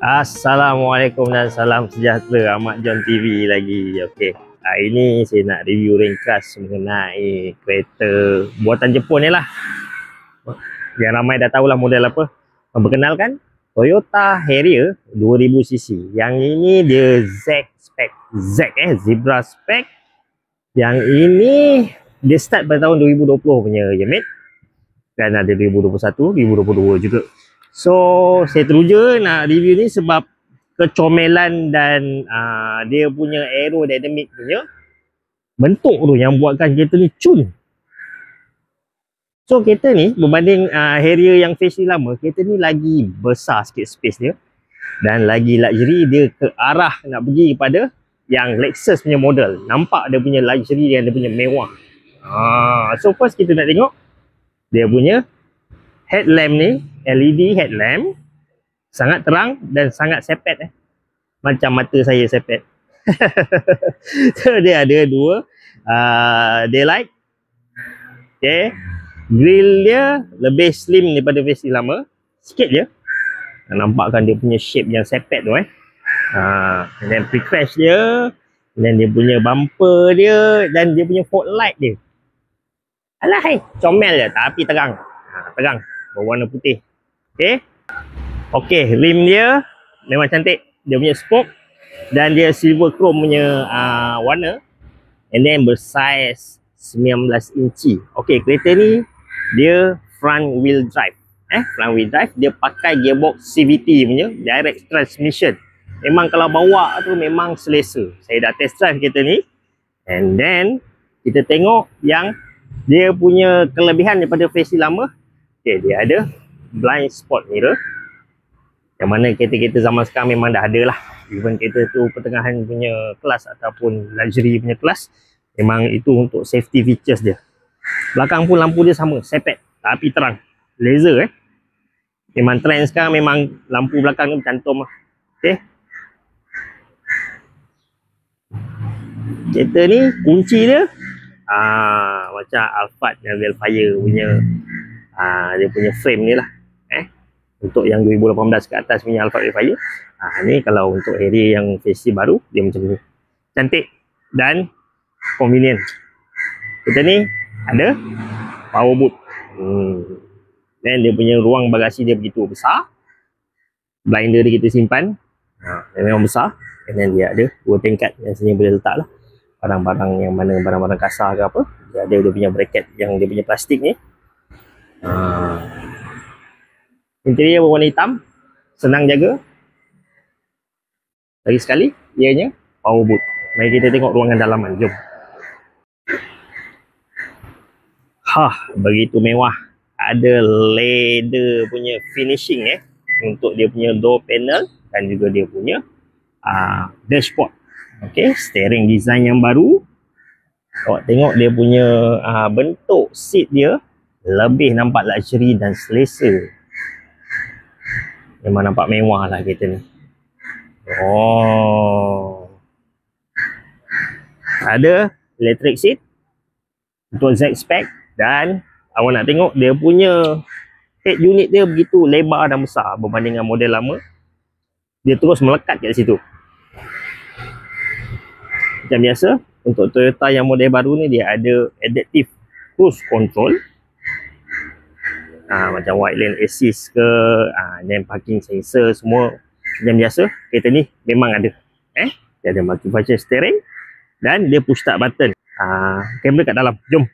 Assalamualaikum dan salam sejahtera Ahmad John TV lagi Okey, hari ini saya nak review ringkas mengenai kereta buatan Jepun ni lah yang ramai dah tahulah model apa memperkenalkan Toyota Harrier 2000cc yang ini dia Z spec Z eh Zebra spec yang ini dia start pada tahun 2020 punya je mate dan ada 2021 2022 juga So saya teruja nak review ni sebab kecomelan dan uh, dia punya aerodynamic punya bentuk tu yang buatkan kereta ni cun. So kereta ni berbanding uh, ah, Harrier yang face ni lama, kereta ni lagi besar sikit space dia dan lagi luxury dia ke arah nak pergi kepada yang Lexus punya model. Nampak dia punya luxury dan dia punya mewah. Ah, so first kita nak tengok dia punya headlamp ni LED headlamp sangat terang dan sangat sepet eh. macam mata saya sepet so dia ada dua uh, daylight okay. grill dia lebih slim daripada versi lama sikit je nampakkan dia punya shape yang sepet tu eh uh, and then pre-crash dia dan dia punya bumper dia dan dia punya fog light dia alah hai comel je tapi terang ha, terang berwarna putih Okay, okay. rim dia memang cantik. Dia punya spoke dan dia silver chrome punya uh, warna and then bersaiz 19 inci. Okay, kereta ni dia front wheel drive. Eh, front wheel drive dia pakai gearbox CVT punya direct transmission. Memang kalau bawa tu memang selesa. Saya dah test drive kereta ni. And then kita tengok yang dia punya kelebihan daripada facelift lama. Okay, dia ada blind spot mirror yang mana kereta-kereta zaman sekarang memang dah ada lah even kereta tu pertengahan punya kelas ataupun luxury punya kelas memang itu untuk safety features dia belakang pun lampu dia sama sepet tapi terang laser eh memang trend sekarang memang lampu belakang tu cantum lah ok kereta ni kunci dia aa, ah, macam Alphard yang Velfire punya aa, ah, dia punya frame ni lah untuk yang 2018 ke atas punya Alfa Refire. ah ni kalau untuk area yang versi baru, dia macam ni. Cantik dan convenient. Kita ni ada power boot. Hmm. Dan dia punya ruang bagasi dia begitu besar. Blinder dia kita simpan. Ah, dia memang besar. And then dia ada dua tingkat yang sini boleh letak lah. Barang-barang yang mana barang-barang kasar ke apa. Dia ada dia punya bracket yang dia punya plastik ni. Ah interior berwarna hitam senang jaga lagi sekali ianya power boot mari kita tengok ruangan dalaman jom ha begitu mewah ada leather punya finishing eh untuk dia punya door panel dan juga dia punya uh, dashboard Okay, steering design yang baru awak tengok dia punya uh, bentuk seat dia lebih nampak luxury dan selesa Memang nampak mewah lah kereta ni. Oh. Ada electric seat. Untuk Z spec. Dan awak nak tengok dia punya head unit dia begitu lebar dan besar berbanding dengan model lama. Dia terus melekat kat situ. Macam biasa, untuk Toyota yang model baru ni dia ada adaptive cruise control ha, macam white lane assist ke, ah ha, jam parking sensor semua jam biasa kereta ni memang ada. Eh, dia ada multi function steering dan dia push start button. Ah ha, kamera kat dalam. Jom.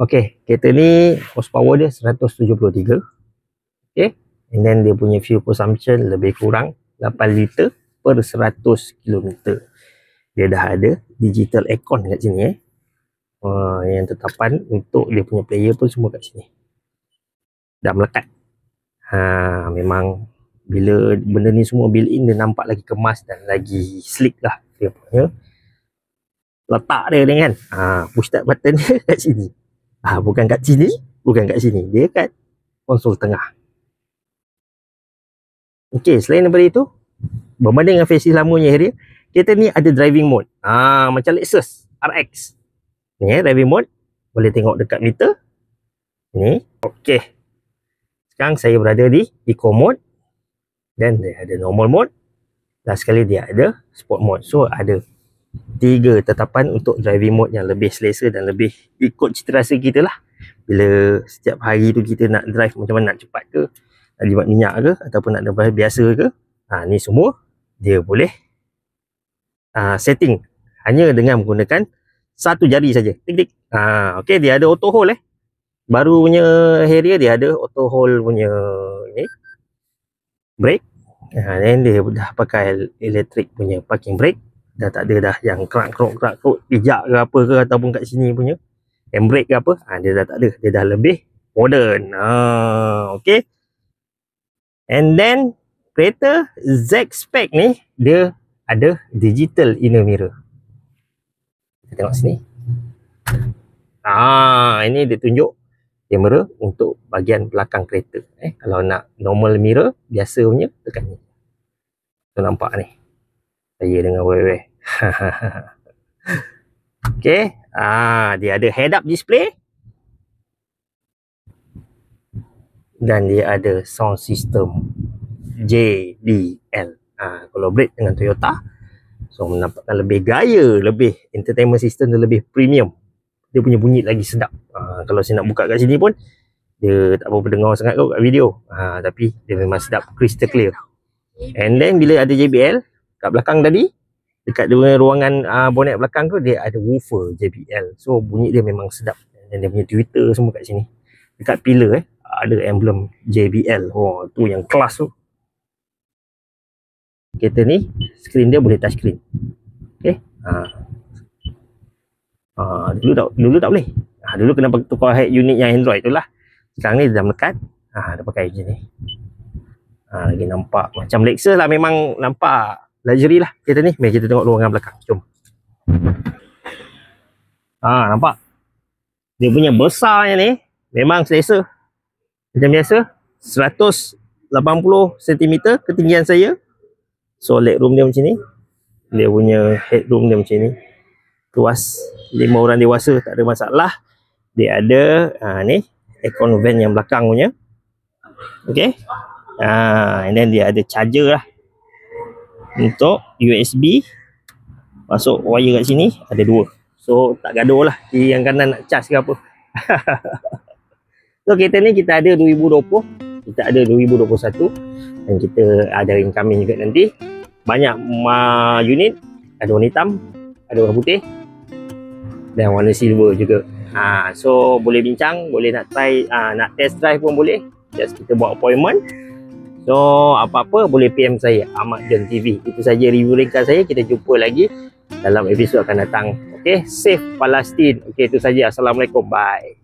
Okey, kereta ni horsepower dia 173. Okey. And then dia punya fuel consumption lebih kurang 8 liter per 100 kilometer. Dia dah ada digital aircon kat sini eh uh, yang tetapan untuk dia punya player pun semua kat sini dah melekat ha, memang bila benda ni semua built in dia nampak lagi kemas dan lagi sleek lah dia punya letak dia ni kan ha, push start button dia kat sini ha, bukan kat sini bukan kat sini dia kat konsol tengah ok selain daripada itu berbanding dengan facelift lamanya area kereta ni ada driving mode ha, macam Lexus RX Ni eh, driving mode. Boleh tengok dekat meter. Ni. Okey. Sekarang saya berada di eco mode. Dan dia ada normal mode. Last sekali dia ada sport mode. So ada tiga tetapan untuk driving mode yang lebih selesa dan lebih ikut citerasa kita lah. Bila setiap hari tu kita nak drive macam mana nak cepat ke. Nak jimat minyak ke. Ataupun nak drive biasa ke. Ha, ni semua dia boleh uh, setting. Hanya dengan menggunakan satu jari saja. Tik tik. Ha, okey dia ada auto hold eh. Baru punya Harrier dia ada auto hold punya ni. Brake. Ha, dan dia dah pakai electric punya parking brake. Dah tak ada dah yang kerak-kerak-kerak-kerak pijak ke apa ke ataupun kat sini punya. Handbrake ke apa. Ha, dia dah tak ada. Dia dah lebih modern. Ha, okey. And then kereta Z-Spec ni dia ada digital inner mirror. Kita tengok sini. Ah, ini dia tunjuk kamera untuk bahagian belakang kereta. Eh, kalau nak normal mirror, biasa punya, tekan ni. Kita nampak ni. Saya dengan wewe. okay. Ah, dia ada head-up display. Dan dia ada sound system JBL. Ah, kalau break dengan Toyota, So mendapatkan lebih gaya, lebih entertainment system tu lebih premium. Dia punya bunyi lagi sedap. Ha, kalau saya nak buka kat sini pun dia tak apa dengar sangat kau kat video. Ha, tapi dia memang sedap crystal clear. And then bila ada JBL kat belakang tadi dekat dengan ruangan uh, bonet belakang tu dia ada woofer JBL. So bunyi dia memang sedap. Dan dia punya Twitter semua kat sini. Dekat pillar eh ada emblem JBL. Oh tu yang kelas tu kereta ni skrin dia boleh touch screen okey ha ha dulu tak dulu tak boleh ha dulu kena tukar head unit yang android itulah sekarang ni dah melekat ha dah pakai je ni ha lagi nampak macam Lexus lah memang nampak luxury lah kereta ni mari kita tengok ruangan belakang jom ha nampak dia punya besarnya ni memang selesa macam biasa 180 cm ketinggian saya So leg room dia macam ni. Dia punya headroom dia macam ni. Luas. Lima orang dewasa tak ada masalah. Dia ada uh, ni aircon vent yang belakang punya. Okay. Uh, ha, and then dia ada charger lah. Untuk USB. Masuk wire kat sini. Ada dua. So tak gaduh lah. Yang kanan nak charge ke apa. so kereta ni kita ada 2020 kita ada 2021 dan kita ada incoming juga nanti banyak ma unit ada warna hitam ada warna putih dan warna silver juga ha, so boleh bincang boleh nak try ha, nak test drive pun boleh just kita buat appointment so apa-apa boleh PM saya Ahmad John TV itu saja review ringkas saya kita jumpa lagi dalam episod akan datang Okay, safe Palestine. Okay, itu saja. Assalamualaikum. Bye.